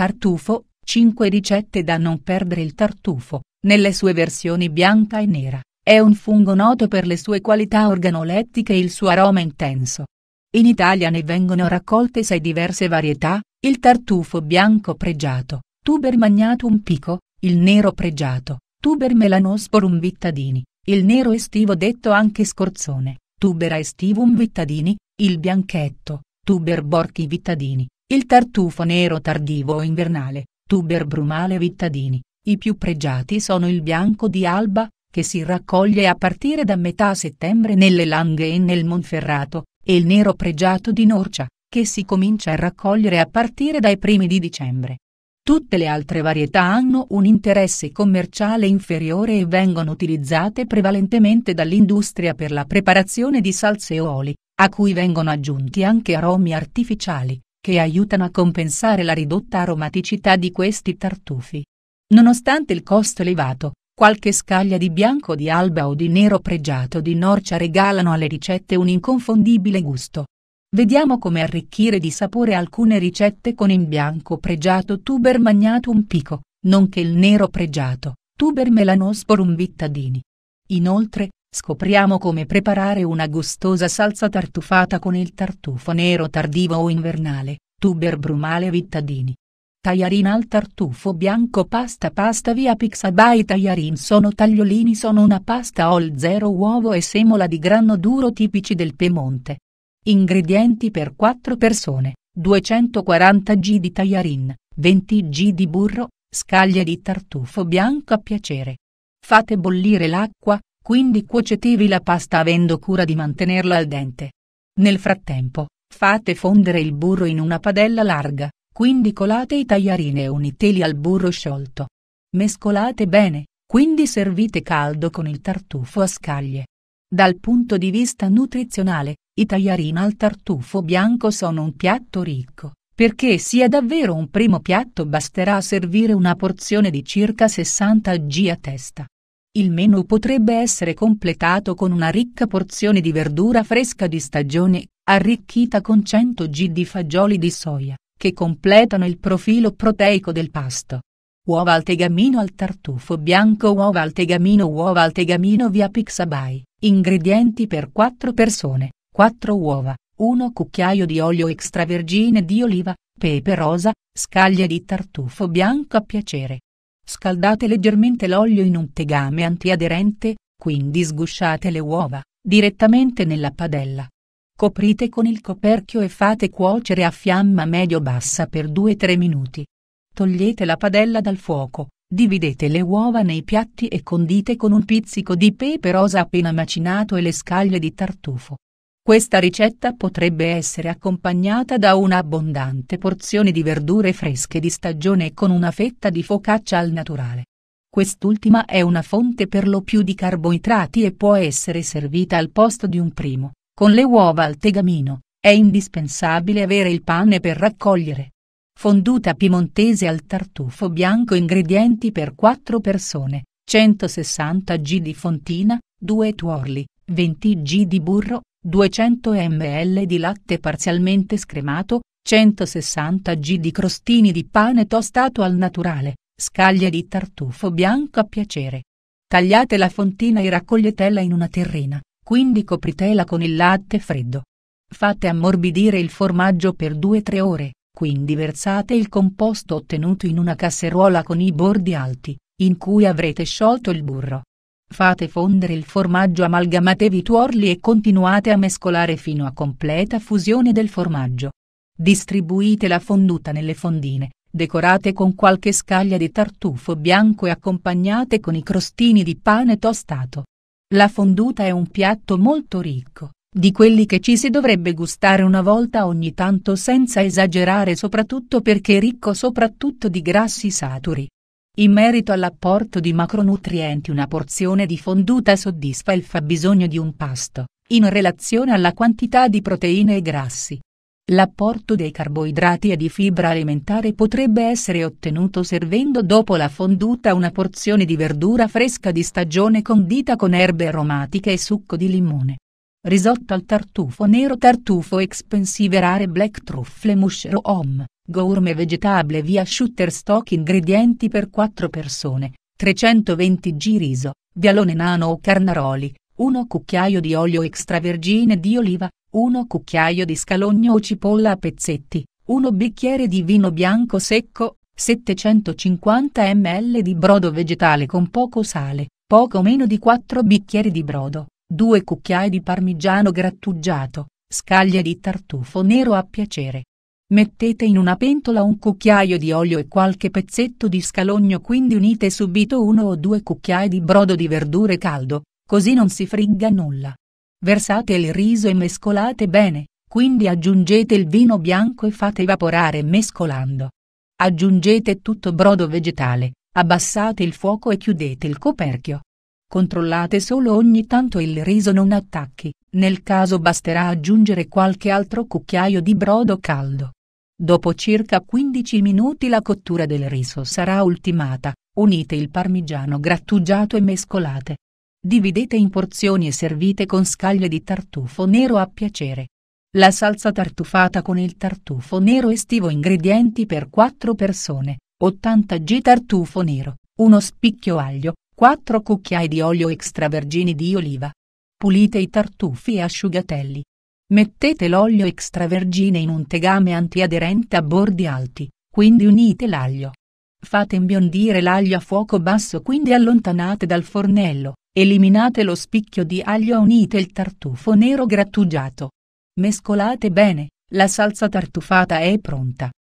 Tartufo, 5 ricette da non perdere il tartufo, nelle sue versioni bianca e nera, è un fungo noto per le sue qualità organolettiche e il suo aroma intenso. In Italia ne vengono raccolte sei diverse varietà, il tartufo bianco pregiato, tuber magnatum pico, il nero pregiato, tuber melanosporum vittadini, il nero estivo detto anche scorzone, tubera estivum vittadini, il bianchetto, tuber borchi vittadini, il tartufo nero tardivo o invernale, tuber brumale vittadini, i più pregiati sono il bianco di Alba, che si raccoglie a partire da metà settembre nelle Langhe e nel Monferrato, e il nero pregiato di Norcia, che si comincia a raccogliere a partire dai primi di dicembre. Tutte le altre varietà hanno un interesse commerciale inferiore e vengono utilizzate prevalentemente dall'industria per la preparazione di salse e oli, a cui vengono aggiunti anche aromi artificiali, che aiutano a compensare la ridotta aromaticità di questi tartufi. Nonostante il costo elevato, qualche scaglia di bianco di alba o di nero pregiato di norcia regalano alle ricette un inconfondibile gusto. Vediamo come arricchire di sapore alcune ricette con il bianco pregiato tuber magnatum pico, nonché il nero pregiato, tuber melanosporum vittadini. Inoltre, Scopriamo come preparare una gustosa salsa tartufata con il tartufo nero tardivo o invernale, tuber brumale vittadini. Tagliarin al tartufo bianco pasta pasta via pizza tagliarin sono tagliolini sono una pasta all zero uovo e semola di grano duro tipici del Piemonte. Ingredienti per 4 persone, 240 g di tagliarin, 20 g di burro, scaglie di tartufo bianco a piacere. Fate bollire l'acqua, quindi cuocetevi la pasta avendo cura di mantenerla al dente. Nel frattempo, fate fondere il burro in una padella larga, quindi colate i tagliarini e uniteli al burro sciolto. Mescolate bene, quindi servite caldo con il tartufo a scaglie. Dal punto di vista nutrizionale, i tagliarini al tartufo bianco sono un piatto ricco, perché sia davvero un primo piatto basterà servire una porzione di circa 60 g a testa. Il menu potrebbe essere completato con una ricca porzione di verdura fresca di stagione, arricchita con 100 g di fagioli di soia, che completano il profilo proteico del pasto. Uova al tegamino al tartufo bianco Uova al tegamino Uova al tegamino via Pixabay, ingredienti per 4 persone, 4 uova, 1 cucchiaio di olio extravergine di oliva, pepe rosa, scaglie di tartufo bianco a piacere, Scaldate leggermente l'olio in un tegame antiaderente, quindi sgusciate le uova, direttamente nella padella. Coprite con il coperchio e fate cuocere a fiamma medio-bassa per 2-3 minuti. Togliete la padella dal fuoco, dividete le uova nei piatti e condite con un pizzico di pepe rosa appena macinato e le scaglie di tartufo. Questa ricetta potrebbe essere accompagnata da un'abbondante porzione di verdure fresche di stagione e con una fetta di focaccia al naturale. Quest'ultima è una fonte per lo più di carboidrati e può essere servita al posto di un primo, con le uova al tegamino, è indispensabile avere il pane per raccogliere. Fonduta piemontese al tartufo bianco ingredienti per 4 persone, 160 g di fontina, 2 tuorli, 20 g di burro, 200 ml di latte parzialmente scremato, 160 g di crostini di pane tostato al naturale, scaglie di tartufo bianco a piacere. Tagliate la fontina e raccoglietela in una terrina, quindi copritela con il latte freddo. Fate ammorbidire il formaggio per 2-3 ore, quindi versate il composto ottenuto in una casseruola con i bordi alti, in cui avrete sciolto il burro. Fate fondere il formaggio amalgamatevi tuorli e continuate a mescolare fino a completa fusione del formaggio. Distribuite la fonduta nelle fondine, decorate con qualche scaglia di tartufo bianco e accompagnate con i crostini di pane tostato. La fonduta è un piatto molto ricco, di quelli che ci si dovrebbe gustare una volta ogni tanto senza esagerare soprattutto perché è ricco soprattutto di grassi saturi. In merito all'apporto di macronutrienti una porzione di fonduta soddisfa il fabbisogno di un pasto, in relazione alla quantità di proteine e grassi. L'apporto dei carboidrati e di fibra alimentare potrebbe essere ottenuto servendo dopo la fonduta una porzione di verdura fresca di stagione condita con erbe aromatiche e succo di limone. Risotto al tartufo nero Tartufo expensive rare black truffle mushroom Gourmet vegetable via Shooter Stock Ingredienti per 4 persone, 320 g riso, vialone nano o carnaroli, 1 cucchiaio di olio extravergine di oliva, 1 cucchiaio di scalogno o cipolla a pezzetti, 1 bicchiere di vino bianco secco, 750 ml di brodo vegetale con poco sale, poco meno di 4 bicchieri di brodo, 2 cucchiai di parmigiano grattugiato, scaglie di tartufo nero a piacere, Mettete in una pentola un cucchiaio di olio e qualche pezzetto di scalogno quindi unite subito uno o due cucchiai di brodo di verdure caldo, così non si frigga nulla. Versate il riso e mescolate bene, quindi aggiungete il vino bianco e fate evaporare mescolando. Aggiungete tutto brodo vegetale, abbassate il fuoco e chiudete il coperchio. Controllate solo ogni tanto il riso non attacchi, nel caso basterà aggiungere qualche altro cucchiaio di brodo caldo. Dopo circa 15 minuti la cottura del riso sarà ultimata, unite il parmigiano grattugiato e mescolate. Dividete in porzioni e servite con scaglie di tartufo nero a piacere. La salsa tartufata con il tartufo nero estivo ingredienti per 4 persone, 80 g tartufo nero, 1 spicchio aglio, 4 cucchiai di olio extravergini di oliva. Pulite i tartufi e asciugatelli, Mettete l'olio extravergine in un tegame antiaderente a bordi alti, quindi unite l'aglio. Fate imbiondire l'aglio a fuoco basso quindi allontanate dal fornello, eliminate lo spicchio di aglio e unite il tartufo nero grattugiato. Mescolate bene, la salsa tartufata è pronta.